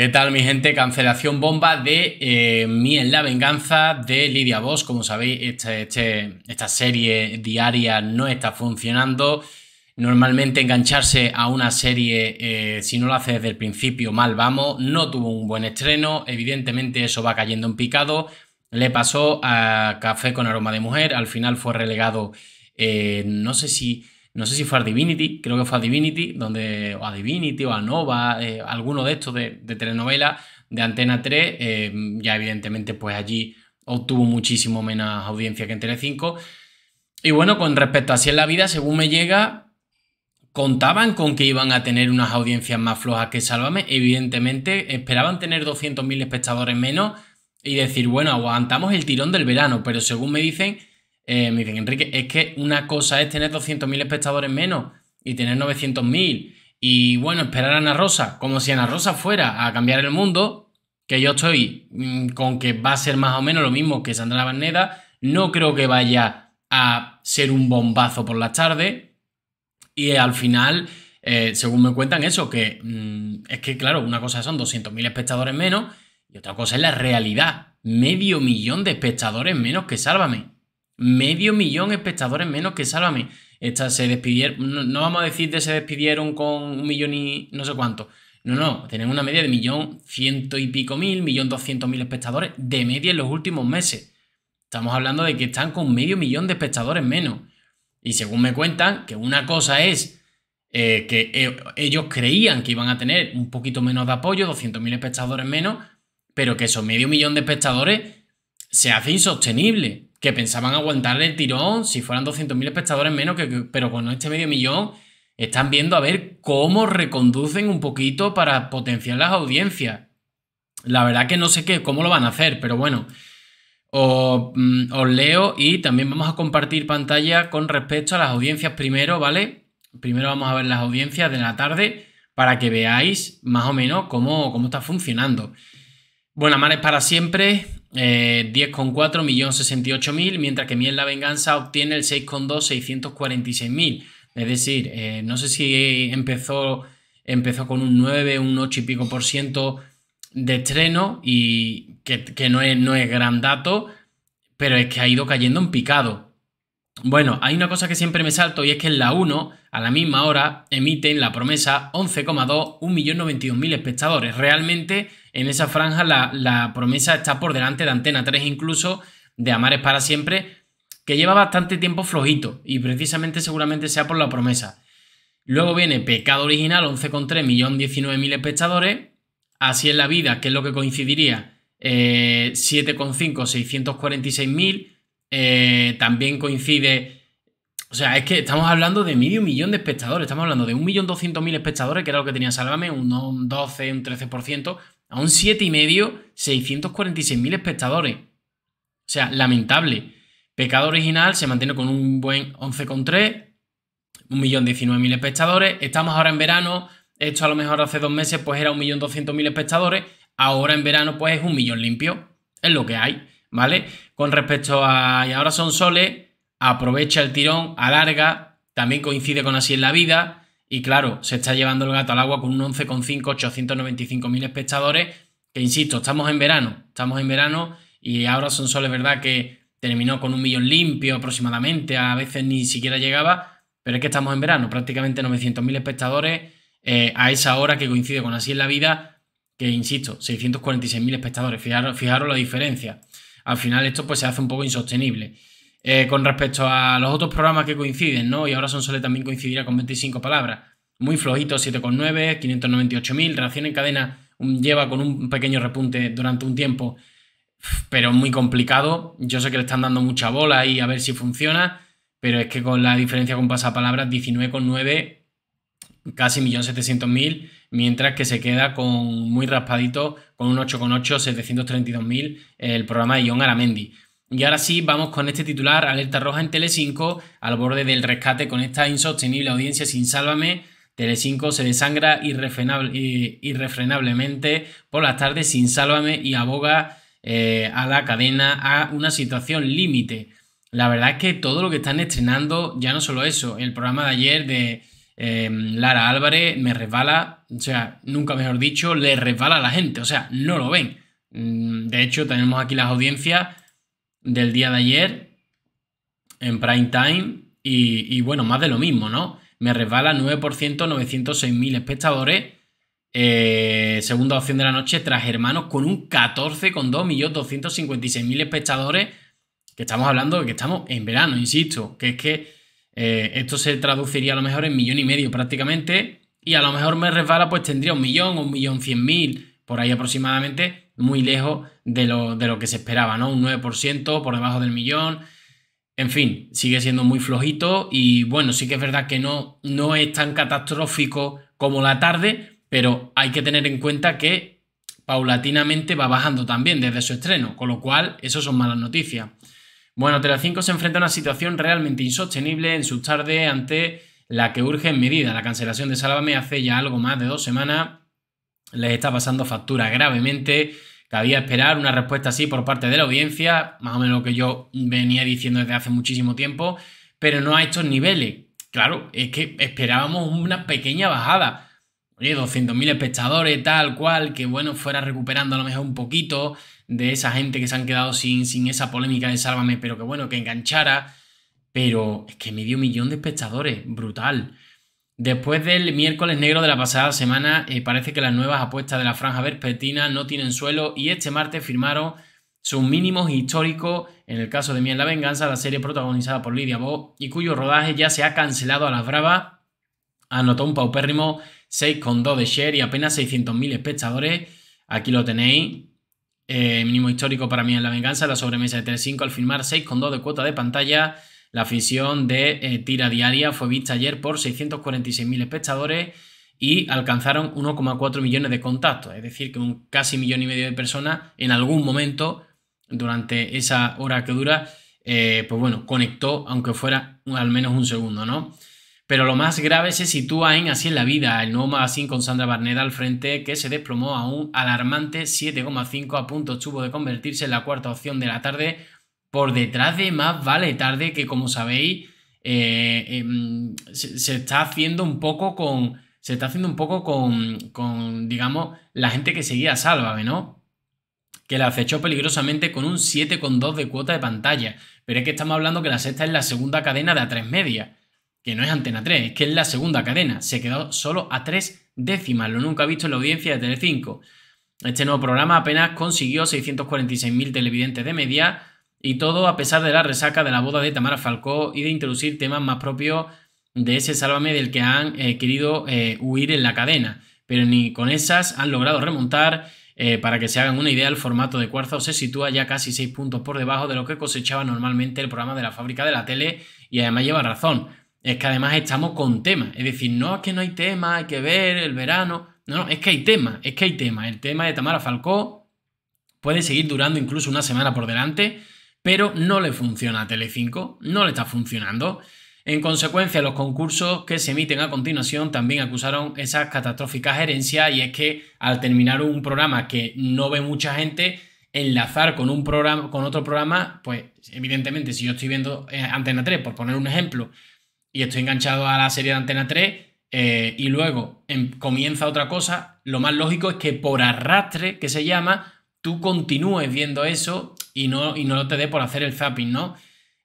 ¿Qué tal mi gente? Cancelación bomba de eh, Mí en la venganza de Lidia Voss. Como sabéis, este, este, esta serie diaria no está funcionando. Normalmente engancharse a una serie, eh, si no lo hace desde el principio, mal vamos. No tuvo un buen estreno, evidentemente eso va cayendo en picado. Le pasó a Café con Aroma de Mujer, al final fue relegado, eh, no sé si no sé si fue a Divinity, creo que fue a Divinity, donde, o a Divinity o a Nova, eh, alguno de estos de, de telenovela de Antena 3, eh, ya evidentemente pues allí obtuvo muchísimo menos audiencia que en Tele5. Y bueno, con respecto a Si es la vida, según me llega, contaban con que iban a tener unas audiencias más flojas que Sálvame, evidentemente esperaban tener 200.000 espectadores menos y decir, bueno, aguantamos el tirón del verano, pero según me dicen, eh, me dicen, Enrique, es que una cosa es tener 200.000 espectadores menos y tener 900.000 y bueno, esperar a Ana Rosa, como si Ana Rosa fuera a cambiar el mundo, que yo estoy mm, con que va a ser más o menos lo mismo que Sandra Barneda, no creo que vaya a ser un bombazo por la tarde y al final... Eh, según me cuentan eso, que mm, es que claro, una cosa son 200.000 espectadores menos y otra cosa es la realidad, medio millón de espectadores menos que Sálvame medio millón de espectadores menos que Sálvame. se despidieron, no, vamos a decir que se despidieron con un millón y no sé cuánto. No, no, Tienen una media de millón ciento y pico mil, millón doscientos mil espectadores de media en los últimos meses. Estamos hablando de que están con medio millón de espectadores menos. Y según me cuentan, que una cosa es eh, que eh, ellos creían que iban a tener un poquito menos de apoyo, mil espectadores menos, pero que esos medio millón de espectadores se hace insostenible que pensaban aguantar el tirón si fueran 200.000 espectadores menos, que, pero con este medio millón están viendo a ver cómo reconducen un poquito para potenciar las audiencias. La verdad que no sé qué, cómo lo van a hacer, pero bueno. Mm, os, leo y también vamos a compartir pantalla con respecto a las audiencias primero, ¿vale? Primero vamos a ver las audiencias de la tarde para que veáis más o menos cómo, cómo está funcionando. Bueno, manes para siempre, eh, 10,4, mil mientras que Miel la Venganza obtiene el 6,2, Es decir, eh, no sé si empezó, empezó con un 9, un 8 y pico por ciento de estreno, y que, no, es, no es gran dato, pero es que ha ido cayendo en picado. Bueno, hay una cosa que siempre me salto y es que en la 1, a la misma hora, emiten la promesa 11,2, mil espectadores. Realmente en esa franja la, promesa está por delante de Antena 3 incluso, de Amares para siempre, que lleva bastante tiempo flojito y precisamente seguramente sea por la promesa. Luego viene Pecado Original, 11,3, mil espectadores. Así es la vida, que es lo que coincidiría, eh, 7,5, 646.000. Eh, también coincide. O sea, es que estamos hablando de medio millón de espectadores. Estamos hablando de un millón mil espectadores, que era lo que tenía Sálvame, un, 12, un 13%, a un 7,5, mil espectadores. O sea, lamentable. Pecado original se mantiene con un buen 11,3, mil espectadores. Estamos ahora en verano. Esto a lo mejor hace dos meses pues era mil espectadores. Ahora en verano pues es un millón limpio. Es lo que hay. ¿vale? Con respecto a y ahora son soles, aprovecha el tirón, alarga, también coincide con así en la vida y claro, se está llevando el gato al agua con un 11,5, 895.000 espectadores, que insisto, estamos en verano, estamos en verano y ahora son soles, ¿verdad? Que terminó con un millón limpio aproximadamente, a veces ni siquiera llegaba, pero es que estamos en verano, prácticamente 900.000 espectadores eh, a esa hora que coincide con así en la vida, que insisto, 646.000 espectadores, fijaros la diferencia al final esto pues se hace un poco insostenible. Eh, con respecto a los otros programas que coinciden, ¿no? Y ahora son suele también coincidirá con 25 palabras. Muy flojito, 7,9, 598.000. Reacción en cadena mm, lleva con un pequeño repunte durante un tiempo, pero muy complicado. Yo sé que le están dando mucha bola y a ver si funciona, pero es que con la diferencia con pasapalabras, 19,9 casi 1.700.000, mientras que se queda con muy raspadito, con un 8,8, 732.000, el programa de Ion Aramendi. Y ahora sí, vamos con este titular, alerta roja en Telecinco, al borde del rescate con esta insostenible audiencia sin sálvame. Telecinco se desangra irrefrenable, irrefrenablemente por las tardes sin sálvame y aboga eh, a la cadena a una situación límite. La verdad es que todo lo que están estrenando, ya no solo eso, el programa de ayer de Em, Lara Álvarez me resbala, o sea, nunca mejor dicho, le resbala a la gente, o sea, no lo ven. Mm, de hecho, tenemos aquí las audiencias del día de ayer en prime time y, bueno, más de lo mismo, ¿no? Me resbala 9%, 906.000 espectadores. Eh, segunda opción de la noche tras Hermanos con un 14,2.256.000 espectadores. Que estamos hablando de que estamos en verano, insisto, que es que eh, esto se traduciría a lo mejor en millón y medio prácticamente. Y a lo mejor me resbala, pues tendría un millón o un millón cien mil, por ahí aproximadamente, muy lejos de lo, que se esperaba, ¿no? Un 9% por debajo del millón. En fin, sigue siendo muy flojito y bueno, sí que es verdad que no, no es tan catastrófico como la tarde, pero hay que tener en cuenta que paulatinamente va bajando también desde su estreno, con lo cual eso son malas noticias. Bueno, Telecinco se enfrenta a una situación realmente insostenible en su tarde ante la que urge en medida. La cancelación de Sálvame hace ya algo más de dos semanas. Les está pasando factura gravemente. Cabía esperar una respuesta así por parte de la audiencia, más o menos lo que yo venía diciendo desde hace muchísimo tiempo, pero no a estos niveles. Claro, es que esperábamos una pequeña bajada oye, 200.000 espectadores, tal cual, que bueno, fuera recuperando a lo mejor un poquito de esa gente que se han quedado sin, sin esa polémica de Sálvame, pero que bueno, que enganchara. Pero es que un millón de espectadores, brutal. Después del miércoles negro de la pasada semana, eh, parece que las nuevas apuestas de la franja vespertina no tienen suelo y este martes firmaron sus mínimos históricos en el caso de en la Venganza, la serie protagonizada por Lidia Bo y cuyo rodaje ya se ha cancelado a las bravas. Anotó un paupérrimo 6,2 de share y apenas 600.000 espectadores. Aquí lo tenéis. Eh, mínimo histórico para mí en la venganza, la sobremesa de 3.5 al firmar 6,2 de cuota de pantalla. La afición de eh, tira diaria fue vista ayer por 646.000 espectadores y alcanzaron 1,4 millones de contactos, es decir, que un casi millón y medio de personas en algún momento durante esa hora que dura, eh, pues bueno, conectó, aunque fuera al menos un segundo, ¿no? Pero lo más grave se sitúa en Así en la vida, el nuevo magazine con Sandra Barneda al frente que se desplomó a un alarmante 7,5 a punto Tuvo de convertirse en la cuarta opción de la tarde por detrás de Más Vale Tarde que como sabéis eh, em, se, está haciendo un poco con se está haciendo un poco con, con digamos la gente que seguía a Sálvame, ¿no? Que la acechó peligrosamente con un 7,2 de cuota de pantalla. Pero es que estamos hablando que la sexta es la segunda cadena de a tres Media que no es Antena 3, es que es la segunda cadena. Se quedó solo a tres décimas, lo nunca ha visto en la audiencia de Telecinco. Este nuevo programa apenas consiguió 646.000 televidentes de media y todo a pesar de la resaca de la boda de Tamara Falcó y de introducir temas más propios de ese sálvame del que han eh, querido eh, huir en la cadena. Pero ni con esas han logrado remontar. Eh, para que se hagan una idea, el formato de cuarzo se sitúa ya casi seis puntos por debajo de lo que cosechaba normalmente el programa de la fábrica de la tele y además lleva razón. Es que además estamos con temas. Es decir, no es que no hay tema, hay que ver el verano. No, no, es que hay tema, es que hay tema. El tema de Tamara Falcó puede seguir durando incluso una semana por delante, pero no le funciona a Telecinco, no le está funcionando. En consecuencia, los concursos que se emiten a continuación también acusaron esas catastróficas herencias y es que al terminar un programa que no ve mucha gente, enlazar con, un programa, con otro programa, pues evidentemente si yo estoy viendo eh, Antena 3, por poner un ejemplo, y estoy enganchado a la serie de Antena 3 eh, y luego en, em, comienza otra cosa, lo más lógico es que por arrastre, que se llama, tú continúes viendo eso y no, y no te dé por hacer el zapping, ¿no?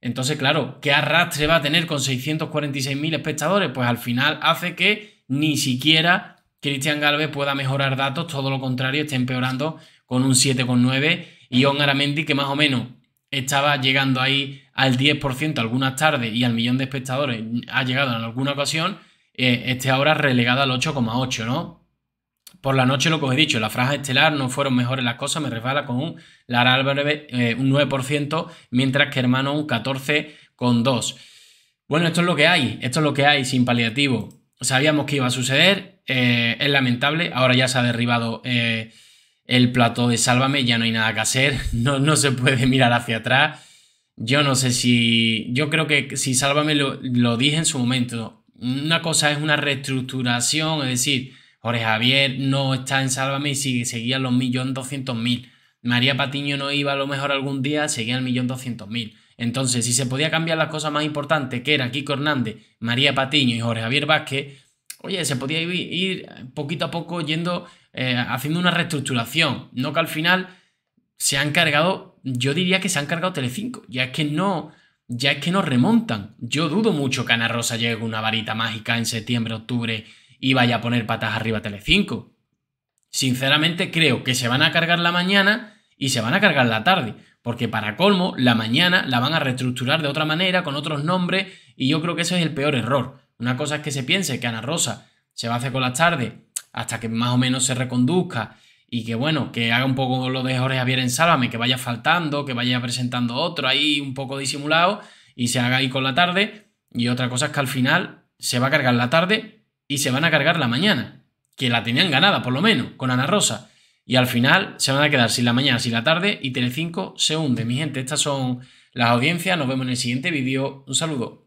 Entonces, claro, ¿qué arrastre va a tener con 646.000 espectadores? Pues al final hace que ni siquiera Cristian Galvez pueda mejorar datos, todo lo contrario, está empeorando con un 7,9 y On Aramendi que más o menos estaba llegando ahí al 10% algunas tardes y al millón de espectadores ha llegado en alguna ocasión, eh, esté ahora relegada al 8,8, ¿no? Por la noche, lo que os he dicho, la franja estelar no fueron mejores las cosas, me resbala con un Lara eh, un 9%, mientras que Hermano un 14,2%. Bueno, esto es lo que hay, esto es lo que hay sin paliativo. Sabíamos que iba a suceder, eh, es lamentable, ahora ya se ha derribado el plato de Sálvame, ya no hay nada que hacer, no, no se puede mirar hacia atrás. Yo no sé si. Yo creo que si Sálvame lo, dije en su momento. Una cosa es una reestructuración, es decir, Jorge Javier no está en Sálvame y seguían seguía los 1.200.000, doscientos mil. María Patiño no iba a lo mejor algún día, seguía el millón doscientos mil. Entonces, si se podía cambiar las cosas más importantes, que era Kiko Hernández, María Patiño y Jorge Javier Vázquez, oye, se podía ir, poquito a poco yendo, eh, haciendo una reestructuración. No que al final se han cargado yo diría que se han cargado Telecinco, ya es que no, ya es que no remontan. Yo dudo mucho que Ana Rosa llegue una varita mágica en septiembre, octubre y vaya a poner patas arriba Tele5. Sinceramente creo que se van a cargar la mañana y se van a cargar la tarde, porque para colmo la mañana la van a reestructurar de otra manera con otros nombres y yo creo que ese es el peor error. Una cosa es que se piense que Ana Rosa se va a hacer con las tardes hasta que más o menos se reconduzca y que bueno, que haga un poco lo de Jorge Javier en Sálvame, que vaya faltando, que vaya presentando otro ahí un poco disimulado y se haga ahí con la tarde. Y otra cosa es que al final se va a cargar la tarde y se van a cargar la mañana, que la tenían ganada por lo menos con Ana Rosa. Y al final se van a quedar sin la mañana, sin la tarde y Telecinco se hunde. Mi gente, estas son las audiencias. Nos vemos en el siguiente vídeo. Un saludo.